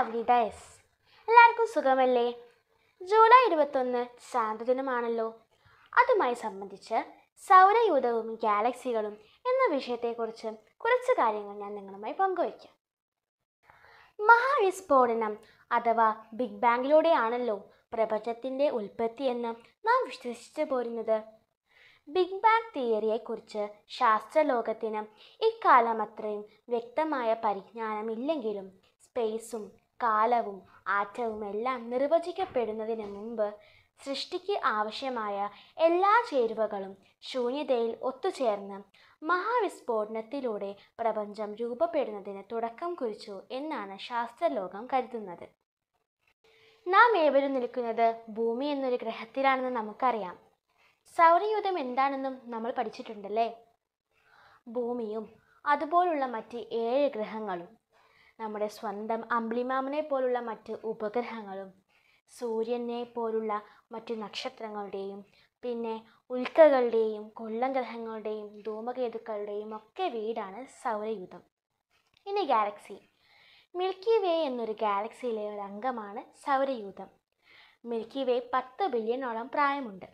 lovely S എല്ലാവർക്കും സുഖമല്ലേ July ഇരുപത്തൊന്ന് ശാന്തദിനമാണല്ലോ അതുമായി സംബന്ധിച്ച് സൗരയൂഥവും ഗാലക്സികളും എന്ന വിഷയത്തെക്കുറിച്ച് കുറച്ച് കാര്യങ്ങൾ ഞാൻ നിങ്ങളുമായി പങ്കുവയ്ക്കാം മഹാവിസ്ഫോടനം അഥവാ ബിഗ് ബാങ്ങിലൂടെയാണല്ലോ പ്രപഞ്ചത്തിൻ്റെ ഉൽപ്പത്തി എന്ന് നാം വിശ്വസിച്ചു പോരുന്നത് ബിഗ് ബാങ് തിയറിയെക്കുറിച്ച് ശാസ്ത്രലോകത്തിന് ഇക്കാലം അത്രയും വ്യക്തമായ ഇല്ലെങ്കിലും സ്പേസും കാലവും ആറ്റവും എല്ലാം നിർവചിക്കപ്പെടുന്നതിന് മുമ്പ് സൃഷ്ടിക്ക് ആവശ്യമായ എല്ലാ ചേരുവകളും ശൂന്യതയിൽ ഒത്തുചേർന്ന് മഹാവിസ്ഫോടനത്തിലൂടെ പ്രപഞ്ചം രൂപപ്പെടുന്നതിന് തുടക്കം കുറിച്ചു എന്നാണ് ശാസ്ത്രലോകം കരുതുന്നത് നാം ഏവരും നിൽക്കുന്നത് ഭൂമി എന്നൊരു ഗ്രഹത്തിലാണെന്ന് നമുക്കറിയാം സൗരയൂഥം എന്താണെന്നും നമ്മൾ പഠിച്ചിട്ടുണ്ടല്ലേ ഭൂമിയും അതുപോലുള്ള മറ്റ് ഏഴ് ഗ്രഹങ്ങളും നമ്മുടെ സ്വന്തം അമ്പിളിമാമനെ പോലുള്ള മറ്റ് ഉപഗ്രഹങ്ങളും സൂര്യനെ പോലുള്ള മറ്റു നക്ഷത്രങ്ങളുടെയും പിന്നെ ഉൽക്കകളുടെയും കൊല്ലം ഗ്രഹങ്ങളുടെയും ധൂമകേതുക്കളുടെയും ഒക്കെ വീടാണ് സൗരയൂഥം ഇനി ഗാലക്സി മിൽക്കി വേ എന്നൊരു ഗാലക്സിയിലെ ഒരു അംഗമാണ് സൗരയൂഥം മിൽക്കി വേ പത്ത് ബില്യണോളം പ്രായമുണ്ട്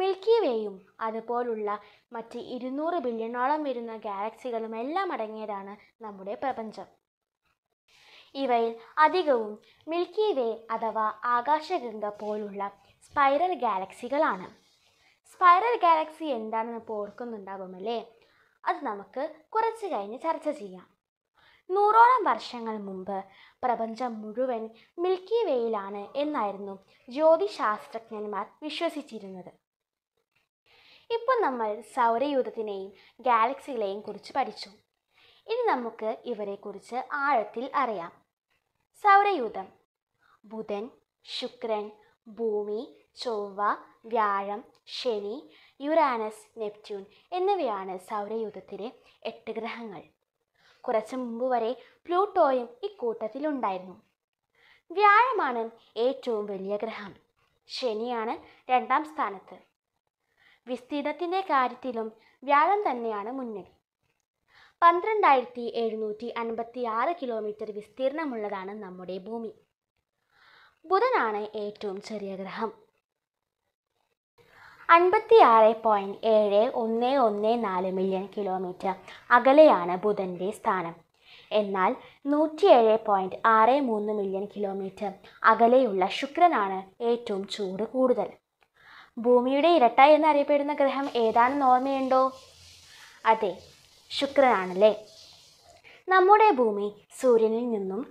മിൽക്കി വേയും അതുപോലുള്ള മറ്റ് ഇരുന്നൂറ് ബില്യണോളം വരുന്ന ഗാലക്സികളും എല്ലാം അടങ്ങിയതാണ് നമ്മുടെ പ്രപഞ്ചം ഇവയിൽ അധികവും മിൽക്കി വേ അഥവാ ആകാശഗംഗ പോലുള്ള സ്പൈറൽ ഗാലക്സികളാണ് സ്പൈറൽ ഗാലക്സി എന്താണെന്ന് ഇപ്പോൾ ഓർക്കുന്നുണ്ടാകുമല്ലേ അത് നമുക്ക് കുറച്ച് കഴിഞ്ഞ് ചർച്ച ചെയ്യാം നൂറോളം വർഷങ്ങൾ മുമ്പ് പ്രപഞ്ചം മുഴുവൻ മിൽക്കി വേയിലാണ് എന്നായിരുന്നു ജ്യോതിശാസ്ത്രജ്ഞന്മാർ വിശ്വസിച്ചിരുന്നത് ഇപ്പം നമ്മൾ സൗരയൂഥത്തിനെയും ഗാലക്സികളെയും കുറിച്ച് പഠിച്ചു ഇനി നമുക്ക് ഇവരെക്കുറിച്ച് ആഴത്തിൽ അറിയാം സൗരയൂഥം ബുധൻ ശുക്രൻ ഭൂമി ചൊവ്വ വ്യാഴം ശനി യുറാനസ് നെപ്റ്റ്യൂൺ എന്നിവയാണ് സൗരയൂഥത്തിലെ എട്ട് ഗ്രഹങ്ങൾ കുറച്ച് മുമ്പ് വരെ പ്ലൂട്ടോയും ഇക്കൂട്ടത്തിലുണ്ടായിരുന്നു വ്യാഴമാണ് ഏറ്റവും വലിയ ഗ്രഹം ശനിയാണ് രണ്ടാം സ്ഥാനത്ത് വിസ്തീർണത്തിൻ്റെ കാര്യത്തിലും വ്യാഴം തന്നെയാണ് മുന്നിൽ പന്ത്രണ്ടായിരത്തി എഴുന്നൂറ്റി അൻപത്തി ആറ് കിലോമീറ്റർ വിസ്തീർണമുള്ളതാണ് നമ്മുടെ ഭൂമി ബുധനാണ് ഏറ്റവും ചെറിയ ഗ്രഹം അൻപത്തി ആറ് പോയിൻറ്റ് ഏഴ് ഒന്ന് ഒന്ന് നാല് മില്യൺ കിലോമീറ്റർ അകലെയാണ് ബുധൻ്റെ സ്ഥാനം എന്നാൽ നൂറ്റിയേഴ് പോയിൻറ്റ് ആറ് മൂന്ന് മില്യൺ കിലോമീറ്റർ അകലെയുള്ള ശുക്രനാണ് ഏറ്റവും ചൂട് കൂടുതൽ ഭൂമിയുടെ ഇരട്ട എന്നറിയപ്പെടുന്ന ഗ്രഹം ഏതാണെന്ന് ഓർമ്മയുണ്ടോ അതെ ശുക്രനാണല്ലേ നമ്മുടെ ഭൂമി സൂര്യനിൽ നിന്നും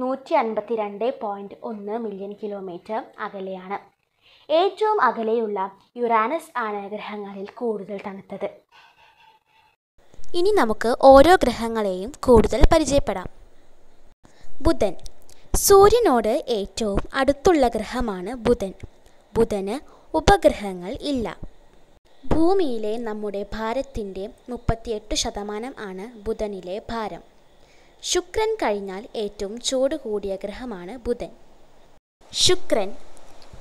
നൂറ്റി അൻപത്തി രണ്ട് പോയിൻറ്റ് ഒന്ന് മില്യൺ കിലോമീറ്റർ അകലെയാണ് ഏറ്റവും അകലെയുള്ള യുറാനസ് ആണ് ഗ്രഹങ്ങളിൽ കൂടുതൽ തണുത്തത് ഇനി നമുക്ക് ഓരോ ഗ്രഹങ്ങളെയും കൂടുതൽ പരിചയപ്പെടാം ബുധൻ സൂര്യനോട് ഏറ്റവും അടുത്തുള്ള ഗ്രഹമാണ് ബുധൻ ബുധന് ഉപഗ്രഹങ്ങൾ ഇല്ല ഭൂമിയിലെ നമ്മുടെ ഭാരത്തിൻ്റെ മുപ്പത്തിയെട്ട് ശതമാനം ആണ് ബുധനിലെ ഭാരം ശുക്രൻ കഴിഞ്ഞാൽ ഏറ്റവും ചൂട് കൂടിയ ഗ്രഹമാണ് ബുധൻ ശുക്രൻ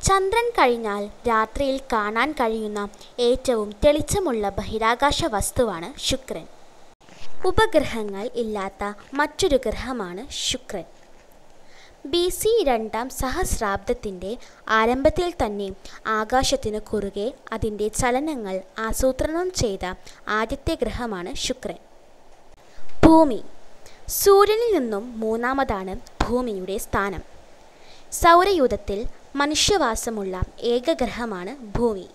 ചന്ദ്രൻ കഴിഞ്ഞാൽ രാത്രിയിൽ കാണാൻ കഴിയുന്ന ഏറ്റവും തെളിച്ചമുള്ള ബഹിരാകാശ വസ്തുവാണ് ശുക്രൻ ഉപഗ്രഹങ്ങൾ ഇല്ലാത്ത മറ്റൊരു ഗ്രഹമാണ് ശുക്രൻ ബി സി രണ്ടാം സഹസ്രാബ്ദത്തിൻ്റെ ആരംഭത്തിൽ തന്നെ ആകാശത്തിന് കുറുകെ അതിൻ്റെ ചലനങ്ങൾ ആസൂത്രണം ചെയ്ത ആദ്യത്തെ ഗ്രഹമാണ് ശുക്രൻ ഭൂമി സൂര്യനിൽ നിന്നും മൂന്നാമതാണ് ഭൂമിയുടെ സ്ഥാനം സൗരയൂഥത്തിൽ മനുഷ്യവാസമുള്ള ഏക ഗ്രഹമാണ് ഭൂമി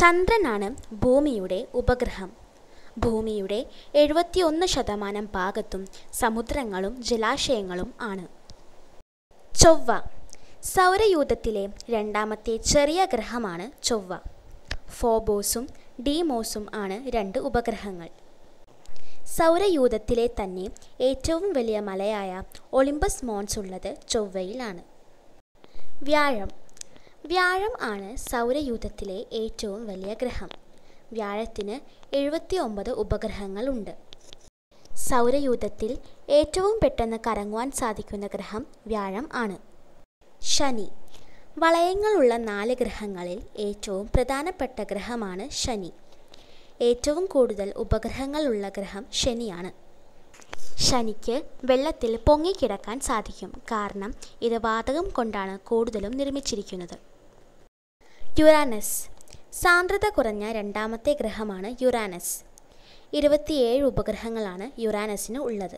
ചന്ദ്രനാണ് ഭൂമിയുടെ ഉപഗ്രഹം ഭൂമിയുടെ എഴുപത്തിയൊന്ന് ശതമാനം ഭാഗത്തും സമുദ്രങ്ങളും ജലാശയങ്ങളും ആണ് ചൊവ്വ സൗരയൂഥത്തിലെ രണ്ടാമത്തെ ചെറിയ ഗ്രഹമാണ് ചൊവ്വ ഫോബോസും ഡീമോസും ആണ് രണ്ട് ഉപഗ്രഹങ്ങൾ സൗരയൂഥത്തിലെ തന്നെ ഏറ്റവും വലിയ മലയായ ഒളിമ്പസ് മോൺസ് ഉള്ളത് ചൊവ്വയിലാണ് വ്യാഴം വ്യാഴം ആണ് സൗരയൂഥത്തിലെ ഏറ്റവും വലിയ ഗ്രഹം വ്യാഴത്തിന് എഴുപത്തി ഒമ്പത് ഉപഗ്രഹങ്ങളുണ്ട് സൗരയൂഥത്തിൽ ഏറ്റവും പെട്ടെന്ന് കറങ്ങുവാൻ സാധിക്കുന്ന ഗ്രഹം വ്യാഴം ആണ് ശനി വളയങ്ങളുള്ള നാല് ഗ്രഹങ്ങളിൽ ഏറ്റവും പ്രധാനപ്പെട്ട ഗ്രഹമാണ് ശനി ഏറ്റവും കൂടുതൽ ഉപഗ്രഹങ്ങളുള്ള ഗ്രഹം ശനിയാണ് ശനിക്ക് വെള്ളത്തിൽ പൊങ്ങിക്കിടക്കാൻ സാധിക്കും കാരണം ഇത് വാതകം കൊണ്ടാണ് കൂടുതലും നിർമ്മിച്ചിരിക്കുന്നത് യുറാനസ് സാന്ദ്രത കുറഞ്ഞ രണ്ടാമത്തെ ഗ്രഹമാണ് യുറാനസ് ഇരുപത്തിയേഴ് ഉപഗ്രഹങ്ങളാണ് യുറാനസിന് ഉള്ളത്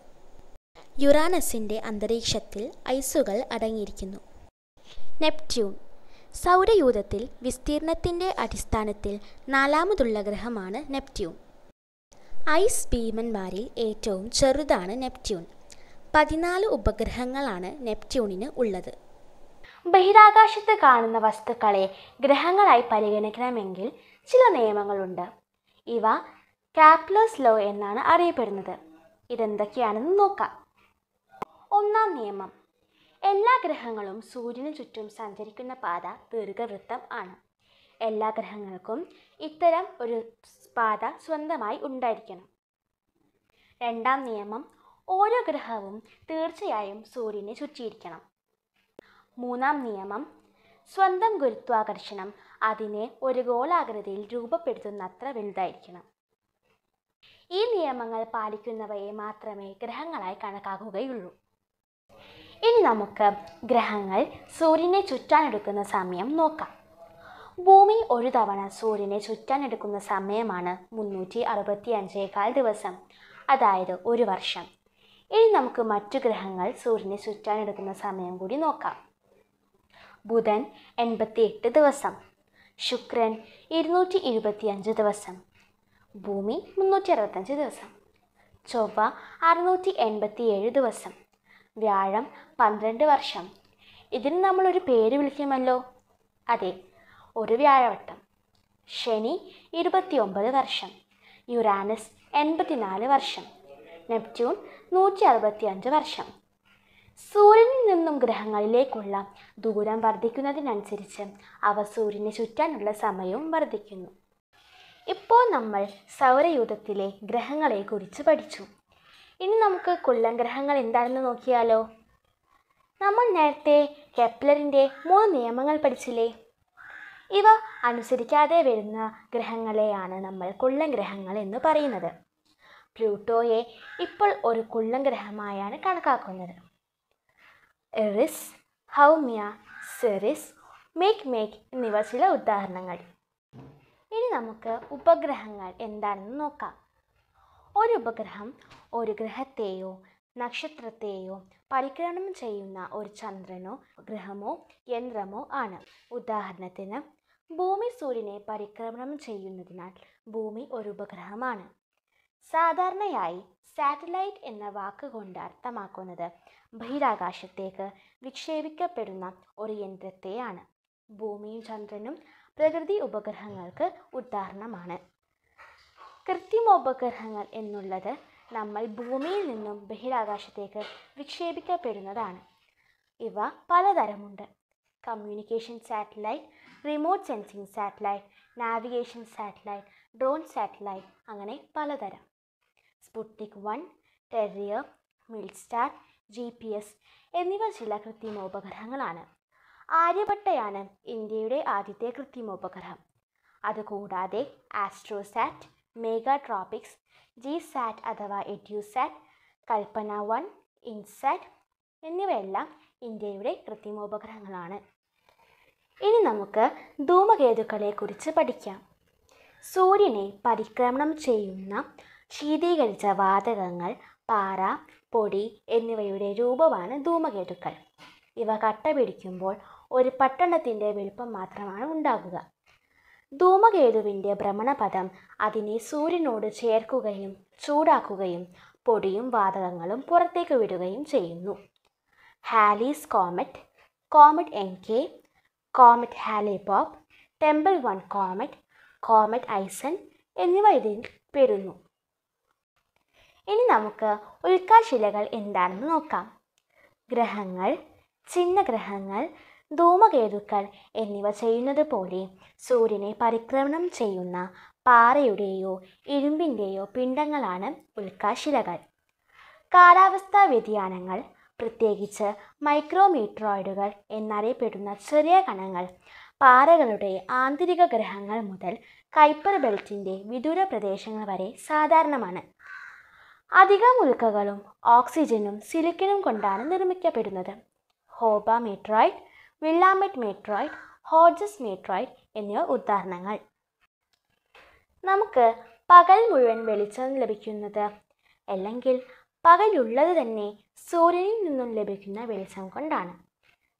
യുറാനസിൻ്റെ അന്തരീക്ഷത്തിൽ ഐസുകൾ അടങ്ങിയിരിക്കുന്നു നെപ്റ്റ്യൂൺ സൗരയൂഥത്തിൽ വിസ്തീർണത്തിൻ്റെ അടിസ്ഥാനത്തിൽ നാലാമതുള്ള ഗ്രഹമാണ് നെപ്റ്റ്യൂൺ ഐസ് ഭീമന്മാരിൽ ഏറ്റവും ചെറുതാണ് നെപ്റ്റ്യൂൺ പതിനാല് ഉപഗ്രഹങ്ങളാണ് നെപ്റ്റ്യൂണിന് ഉള്ളത് ബഹിരാകാശത്ത് കാണുന്ന വസ്തുക്കളെ ഗ്രഹങ്ങളായി പരിഗണിക്കണമെങ്കിൽ ചില നിയമങ്ങളുണ്ട് ഇവ കാപ്ലേഴ്സ് ലോ എന്നാണ് അറിയപ്പെടുന്നത് ഇതെന്തൊക്കെയാണെന്ന് നോക്കാം ഒന്നാം നിയമം എല്ലാ ഗ്രഹങ്ങളും സൂര്യന് ചുറ്റും സഞ്ചരിക്കുന്ന പാത ദീർഘവൃത്തം ആണ് എല്ലാ ഗ്രഹങ്ങൾക്കും ഇത്തരം ഒരു പാത സ്വന്തമായി ഉണ്ടായിരിക്കണം രണ്ടാം നിയമം ഓരോ ഗ്രഹവും തീർച്ചയായും സൂര്യനെ ചുറ്റിയിരിക്കണം മൂന്നാം നിയമം സ്വന്തം ഗുരുത്വാകർഷണം അതിനെ ഒരു ഗോളാകൃതിയിൽ രൂപപ്പെടുത്തുന്നത്ര വലുതായിരിക്കണം ഈ നിയമങ്ങൾ പാലിക്കുന്നവയെ മാത്രമേ ഗ്രഹങ്ങളായി കണക്കാക്കുകയുള്ളൂ ഇനി നമുക്ക് ഗ്രഹങ്ങൾ സൂര്യനെ ചുറ്റാനെടുക്കുന്ന സമയം നോക്കാം ഭൂമി ഒരു തവണ സൂര്യനെ ചുറ്റാനെടുക്കുന്ന സമയമാണ് മുന്നൂറ്റി അറുപത്തി അഞ്ചേകാൽ ദിവസം അതായത് ഒരു വർഷം ഇനി നമുക്ക് മറ്റു ഗ്രഹങ്ങൾ സൂര്യനെ ചുറ്റാനെടുക്കുന്ന സമയം കൂടി നോക്കാം ബുധൻ എൺപത്തിയെട്ട് ദിവസം ശുക്രൻ ഇരുന്നൂറ്റി ദിവസം ഭൂമി മുന്നൂറ്റി അറുപത്തഞ്ച് ദിവസം ചൊവ്വ അറുന്നൂറ്റി എൺപത്തി ഏഴ് ദിവസം വ്യാഴം പന്ത്രണ്ട് വർഷം ഇതിന് നമ്മളൊരു പേര് വിളിക്കുമല്ലോ അതെ ഒരു വ്യാഴവട്ടം ശനി ഇരുപത്തിയൊമ്പത് വർഷം യുറാനസ് എൺപത്തിനാല് വർഷം നെപ്റ്റ്യൂൺ നൂറ്റി അറുപത്തിയഞ്ച് വർഷം സൂര്യനിൽ നിന്നും ഗ്രഹങ്ങളിലേക്കുള്ള ദൂരം വർദ്ധിക്കുന്നതിനനുസരിച്ച് അവ സൂര്യനെ ചുറ്റാനുള്ള സമയവും വർദ്ധിക്കുന്നു ഇപ്പോൾ നമ്മൾ സൗരയൂഥത്തിലെ ഗ്രഹങ്ങളെക്കുറിച്ച് പഠിച്ചു ഇനി നമുക്ക് കുള്ളൻ ഗ്രഹങ്ങൾ എന്താണെന്ന് നോക്കിയാലോ നമ്മൾ നേരത്തെ കെപ്ലറിൻ്റെ മൂന്ന് നിയമങ്ങൾ പഠിച്ചില്ലേ ഇവ അനുസരിക്കാതെ വരുന്ന ഗ്രഹങ്ങളെയാണ് നമ്മൾ കുള്ളൻ ഗ്രഹങ്ങൾ എന്ന് പറയുന്നത് പ്ലൂട്ടോയെ ഇപ്പോൾ ഒരു കുള്ളൻ ഗ്രഹമായാണ് കണക്കാക്കുന്നത് Eris Haumea Ceres Makemake എന്നിവ ചില ഉദാഹരണങ്ങൾ ഇനി നമുക്ക് ഉപഗ്രഹങ്ങൾ എന്താണെന്ന് നോക്കാം ഒരു ഉപഗ്രഹം ഒരു ഗ്രഹത്തെയോ നക്ഷത്രത്തെയോ പരിക്രമണം ചെയ്യുന്ന ഒരു ചന്ദ്രനോ ഗ്രഹമോ യന്ത്രമോ ആണ് ഉദാഹരണത്തിന് ഭൂമി സൂര്യനെ പരിക്രമണം ചെയ്യുന്നതിനാൽ ഭൂമി ഒരു ഉപഗ്രഹമാണ് സാധാരണയായി സാറ്റലൈറ്റ് എന്ന വാക്കുകൊണ്ട് അർത്ഥമാക്കുന്നത് ബഹിരാകാശത്തേക്ക് വിക്ഷേപിക്കപ്പെടുന്ന ഒരു യന്ത്രത്തെയാണ് ഭൂമിയും ചന്ദ്രനും പ്രകൃതി ഉപഗ്രഹങ്ങൾക്ക് ഉദാഹരണമാണ് കൃത്രിമോപഗ്രഹങ്ങൾ എന്നുള്ളത് നമ്മൾ ഭൂമിയിൽ നിന്നും ബഹിരാകാശത്തേക്ക് വിക്ഷേപിക്കപ്പെടുന്നതാണ് ഇവ പലതരമുണ്ട് communication satellite remote sensing satellite navigation satellite drone satellite അങ്ങനെ പലതരം സ്പുട്നിക് വൺ ടെറിയർ മിൽസ്റ്റാർ ജി പി എസ് എന്നിവ ചില കൃത്രിമോപഗ്രഹങ്ങളാണ് ആര്യഭട്ടയാണ് ഇന്ത്യയുടെ ആദ്യത്തെ ഉപഗ്രഹം അതുകൂടാതെ ആസ്ട്രോസാറ്റ് മെഗാട്രോപിക്സ് ജി സാറ്റ് അഥവാ എഡ്യൂസാറ്റ് കൽപ്പന വൺ ഇൻസാറ്റ് എന്നിവയെല്ലാം ഇന്ത്യയുടെ ഉപഗ്രഹങ്ങളാണ് ഇനി നമുക്ക് കുറിച്ച് പഠിക്കാം സൂര്യനെ പരിക്രമണം ചെയ്യുന്ന ശീതീകരിച്ച വാതകങ്ങൾ പാറ പൊടി എന്നിവയുടെ രൂപമാണ് ധൂമകേതുക്കൾ ഇവ പിടിക്കുമ്പോൾ ഒരു പട്ടണത്തിൻ്റെ വലുപ്പം മാത്രമാണ് ഉണ്ടാകുക ധൂമകേതുവിൻ്റെ ഭ്രമണപഥം അതിനെ സൂര്യനോട് ചേർക്കുകയും ചൂടാക്കുകയും പൊടിയും വാതകങ്ങളും പുറത്തേക്ക് വിടുകയും ചെയ്യുന്നു Halley's comet comet Encke comet Hale Bopp Tempel one comet comet ISON എന്നിവ ഇതിൽ പെടുന്നു ഇനി നമുക്ക് ഉൽക്കാശിലകൾ എന്താണെന്ന് നോക്കാം ഗ്രഹങ്ങൾ ചിഹ്നഗ്രഹങ്ങൾ ധൂമകേതുക്കൾ എന്നിവ ചെയ്യുന്നത് പോലെ സൂര്യനെ പരിക്രമണം ചെയ്യുന്ന പാറയുടെയോ ഇരുമ്പിൻ്റെയോ പിണ്ടങ്ങളാണ് ഉൽക്കാശിലകൾ കാലാവസ്ഥാ വ്യതിയാനങ്ങൾ പ്രത്യേകിച്ച് മൈക്രോമീറ്ററോയിഡുകൾ എന്നറിയപ്പെടുന്ന ചെറിയ കണങ്ങൾ പാറകളുടെ ആന്തരിക ഗ്രഹങ്ങൾ മുതൽ കൈപ്പർ ബെൽറ്റിൻ്റെ വിദൂര പ്രദേശങ്ങൾ വരെ സാധാരണമാണ് അധികം ഉൽക്കകളും ഓക്സിജനും സിലിക്കനും കൊണ്ടാണ് നിർമ്മിക്കപ്പെടുന്നത് ഹോബ മീട്രോയിഡ് വില്ലാമിറ്റ് മെട്രോയിഡ് ഹോജസ് മെട്രോയിഡ് എന്നിവ ഉദാഹരണങ്ങൾ നമുക്ക് പകൽ മുഴുവൻ വെളിച്ചം ലഭിക്കുന്നത് അല്ലെങ്കിൽ പകലുള്ളത് തന്നെ സൂര്യനിൽ നിന്നും ലഭിക്കുന്ന വെളിച്ചം കൊണ്ടാണ്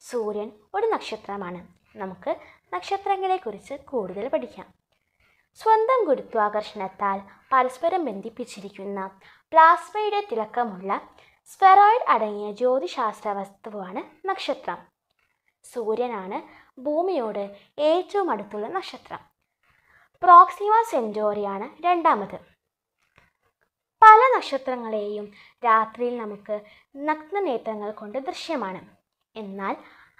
സൂര്യൻ ഒരു നക്ഷത്രമാണ് നമുക്ക് നക്ഷത്രങ്ങളെക്കുറിച്ച് കൂടുതൽ പഠിക്കാം സ്വന്തം ഗുരുത്വാകർഷണത്താൽ പരസ്പരം ബന്ധിപ്പിച്ചിരിക്കുന്ന പ്ലാസ്മയുടെ തിളക്കമുള്ള സ്ഫെറോയിഡ് അടങ്ങിയ ജ്യോതിശാസ്ത്ര വസ്തുവാണ് നക്ഷത്രം സൂര്യനാണ് ഭൂമിയോട് ഏറ്റവും അടുത്തുള്ള നക്ഷത്രം പ്രോക്സിമ സെൻറ്റോറിയാണ് രണ്ടാമത് പല നക്ഷത്രങ്ങളെയും രാത്രിയിൽ നമുക്ക് നഗ്നനേത്രങ്ങൾ കൊണ്ട് ദൃശ്യമാണ് എന്നാൽ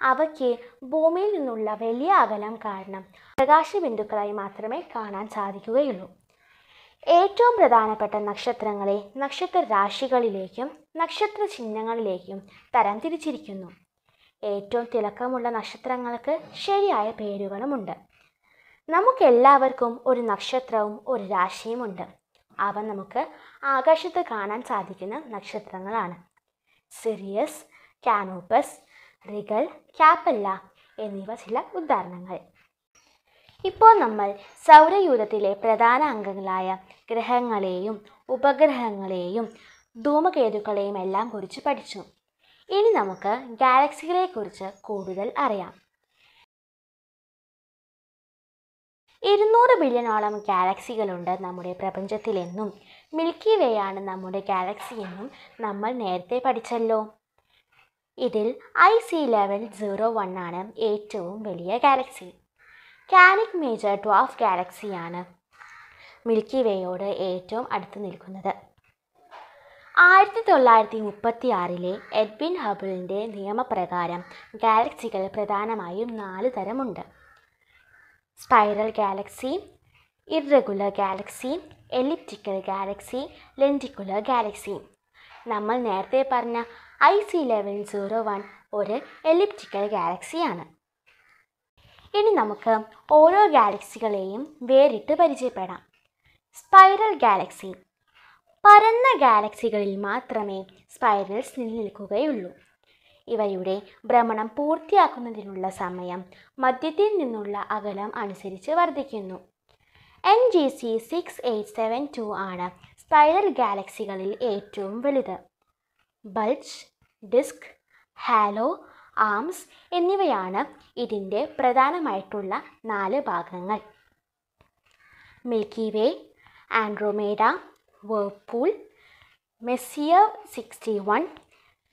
അവയ്ക്ക് ഭൂമിയിൽ നിന്നുള്ള വലിയ അകലം കാരണം പ്രകാശ ബിന്ദുക്കളായി മാത്രമേ കാണാൻ സാധിക്കുകയുള്ളൂ ഏറ്റവും പ്രധാനപ്പെട്ട നക്ഷത്രങ്ങളെ നക്ഷത്ര രാശികളിലേക്കും നക്ഷത്ര ചിഹ്നങ്ങളിലേക്കും തരം തിരിച്ചിരിക്കുന്നു ഏറ്റവും തിളക്കമുള്ള നക്ഷത്രങ്ങൾക്ക് ശരിയായ പേരുകളുമുണ്ട് നമുക്കെല്ലാവർക്കും ഒരു നക്ഷത്രവും ഒരു രാശിയുമുണ്ട് അവ നമുക്ക് ആകാശത്ത് കാണാൻ സാധിക്കുന്ന നക്ഷത്രങ്ങളാണ് സിറിയസ് കാനോപ്പസ് റിഗൽ ക്യാപ്പല്ല എന്നിവ ചില ഉദാഹരണങ്ങൾ ഇപ്പോൾ നമ്മൾ സൗരയൂഥത്തിലെ പ്രധാന അംഗങ്ങളായ ഗ്രഹങ്ങളെയും ഉപഗ്രഹങ്ങളെയും ധൂമകേതുക്കളെയും എല്ലാം കുറിച്ച് പഠിച്ചു ഇനി നമുക്ക് കുറിച്ച് കൂടുതൽ അറിയാം ഇരുന്നൂറ് ബില്യണോളം ഗാലക്സികളുണ്ട് നമ്മുടെ പ്രപഞ്ചത്തിലെന്നും മിൽക്കി വേ ആണ് നമ്മുടെ ഗാലക്സി എന്നും നമ്മൾ നേരത്തെ പഠിച്ചല്ലോ ഇതിൽ I C eleven zero one ആണ് ഏറ്റവും വലിയ ഗാലക്സി കാനിക് മേജർ ട്വാഫ് ഗാലക്സിയാണ് മിൽക്കി വേയോട് ഏറ്റവും അടുത്ത് നിൽക്കുന്നത് ആയിരത്തി തൊള്ളായിരത്തി മുപ്പത്തി ആറിലെ എഡ്വിൻ ഹബിളിൻ്റെ നിയമപ്രകാരം ഗാലക്സികൾ പ്രധാനമായും നാല് തരമുണ്ട് spiral galaxy irregular galaxy elliptical galaxy lenticular galaxy നമ്മൾ നേരത്തെ പറഞ്ഞ I C eleven zero one ഒരു എലിപ്റ്റിക്കൽ ഗാലക്സിയാണ് ഇനി നമുക്ക് ഓരോ ഗാലക്സികളെയും വേറിട്ട് പരിചയപ്പെടാം സ്പൈറൽ ഗാലക്സി പരന്ന ഗാലക്സികളിൽ മാത്രമേ സ്പൈറൽസ് നിലനിൽക്കുകയുള്ളൂ ഇവയുടെ ഭ്രമണം പൂർത്തിയാക്കുന്നതിനുള്ള സമയം മധ്യത്തിൽ നിന്നുള്ള അകലം അനുസരിച്ച് വർദ്ധിക്കുന്നു N G C six eight seven two ആണ് സ്പൈറൽ ഗാലക്സികളിൽ ഏറ്റവും വലുത് ബൾജ് ഡിസ്ക് ഹാലോ ആംസ് എന്നിവയാണ് ഇതിൻ്റെ പ്രധാനമായിട്ടുള്ള നാല് ഭാഗങ്ങൾ milky way Andromeda Whirlpool Messier sixty one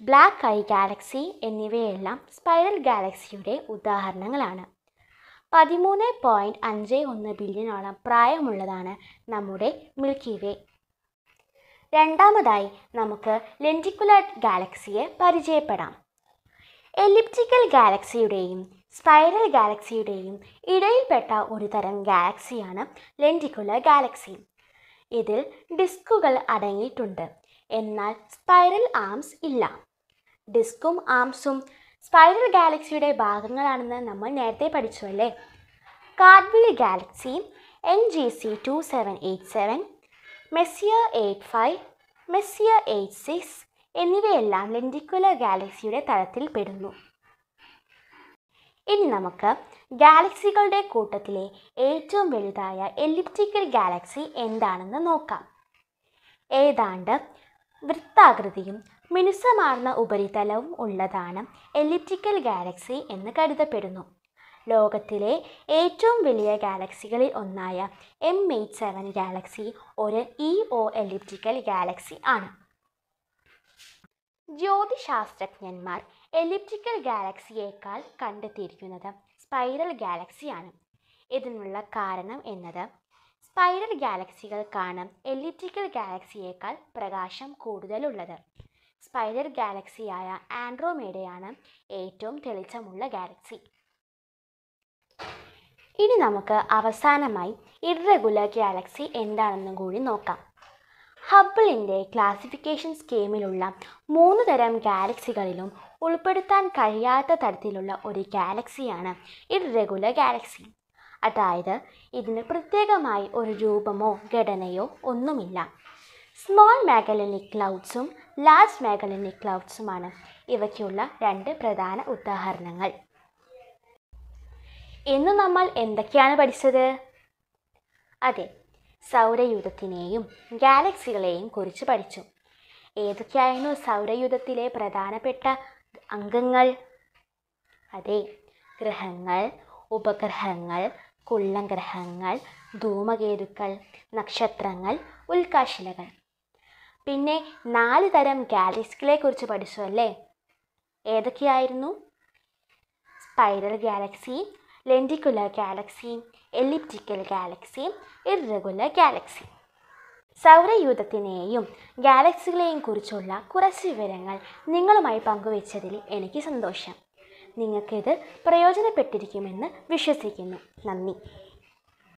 black eye galaxy എന്നിവയെല്ലാം സ്പൈറൽ ഗാലക്സിയുടെ ഉദാഹരണങ്ങളാണ് പതിമൂന്ന് പോയിൻറ്റ് അഞ്ച് ഒന്ന് ബില്യണോളം പ്രായമുള്ളതാണ് നമ്മുടെ മിൽക്കി വേ രണ്ടാമതായി നമുക്ക് ലെൻറ്റിക്കുലർ ഗാലക്സിയെ പരിചയപ്പെടാം എലിപ്റ്റിക്കൽ ഗാലക്സിയുടെയും സ്പൈറൽ ഗാലക്സിയുടെയും ഇടയിൽപ്പെട്ട ഒരു തരം ഗാലക്സിയാണ് ലെൻറ്റിക്കുലർ ഗാലക്സി ഇതിൽ ഡിസ്കുകൾ അടങ്ങിയിട്ടുണ്ട് എന്നാൽ സ്പൈറൽ ആംസ് ഇല്ല ഡിസ്കും ആംസും സ്പൈറൽ ഗാലക്സിയുടെ ഭാഗങ്ങളാണെന്ന് നമ്മൾ നേരത്തെ പഠിച്ചുവല്ലേ അല്ലേ galaxy N G C two seven eight seven Messier eight five Messier eight six എന്നിവയെല്ലാം ലെൻഡിക്കുലർ ഗാലക്സിയുടെ തരത്തിൽ പെടുന്നു ഇനി നമുക്ക് ഗാലക്സികളുടെ കൂട്ടത്തിലെ ഏറ്റവും വലുതായ എലിപ്റ്റിക്കൽ ഗാലക്സി എന്താണെന്ന് നോക്കാം ഏതാണ്ട് വൃത്താകൃതിയും മിനുസമാർന്ന ഉപരിതലവും ഉള്ളതാണ് എലിപ്റ്റിക്കൽ ഗാലക്സി എന്ന് കരുതപ്പെടുന്നു ലോകത്തിലെ ഏറ്റവും വലിയ ഗാലക്സികളിൽ ഒന്നായ എം എയ്റ്റ് സെവൻ ഗാലക്സി ഒരു ഇ ഒ എലിപ്റ്റിക്കൽ ഗാലക്സി ആണ് ജ്യോതിശാസ്ത്രജ്ഞന്മാർ എലിപ്റ്റിക്കൽ ഗാലക്സിയേക്കാൾ കണ്ടെത്തിയിരിക്കുന്നത് സ്പൈറൽ ഗാലക്സിയാണ് ഇതിനുള്ള കാരണം എന്നത് സ്പൈറൽ ഗാലക്സികൾക്കാണ് എലിപ്റ്റിക്കൽ ഗാലക്സിയേക്കാൾ പ്രകാശം കൂടുതലുള്ളത് സ്പൈറൽ ഗാലക്സിയായ ആൻഡ്രോമേഡയാണ് ഏറ്റവും തെളിച്ചമുള്ള ഗാലക്സി ഇനി നമുക്ക് അവസാനമായി ഇറഗുലർ ഗാലക്സി എന്താണെന്നും കൂടി നോക്കാം ഹബിളിൻ്റെ ക്ലാസിഫിക്കേഷൻ സ്കീമിലുള്ള മൂന്ന് തരം ഗാലക്സികളിലും ഉൾപ്പെടുത്താൻ കഴിയാത്ത തരത്തിലുള്ള ഒരു ഗാലക്സിയാണ് ഇറെഗുലർ ഗാലക്സി അതായത് ഇതിന് പ്രത്യേകമായി ഒരു രൂപമോ ഘടനയോ ഒന്നുമില്ല സ്മോൾ മാഗലനിക് ക്ലൗഡ്സും ലാർജ് മാഗലനിക് ക്ലൗഡ്സുമാണ് ഇവയ്ക്കുള്ള രണ്ട് പ്രധാന ഉദാഹരണങ്ങൾ ഇന്ന് നമ്മൾ എന്തൊക്കെയാണ് പഠിച്ചത് അതെ സൗരയുധത്തിനെയും ഗാലക്സികളെയും കുറിച്ച് പഠിച്ചു ഏതൊക്കെയായിരുന്നു സൗരയുധത്തിലെ പ്രധാനപ്പെട്ട അംഗങ്ങൾ അതെ ഗ്രഹങ്ങൾ ഉപഗ്രഹങ്ങൾ ഗ്രഹങ്ങൾ ധൂമകേതുക്കൾ നക്ഷത്രങ്ങൾ ഉൽക്കാശിലകൾ പിന്നെ നാല് തരം ഗാലക്സികളെ കുറിച്ച് പഠിച്ചു അല്ലേ ഏതൊക്കെയായിരുന്നു spiral galaxy lenticular galaxy elliptical galaxy irregular galaxy സൗരയൂഥത്തിനെയും ഗാലക്സികളെയും കുറിച്ചുള്ള കുറച്ച് വിവരങ്ങൾ നിങ്ങളുമായി പങ്കുവച്ചതിൽ എനിക്ക് സന്തോഷം നിങ്ങൾക്കിത് പ്രയോജനപ്പെട്ടിരിക്കുമെന്ന് വിശ്വസിക്കുന്നു നന്ദി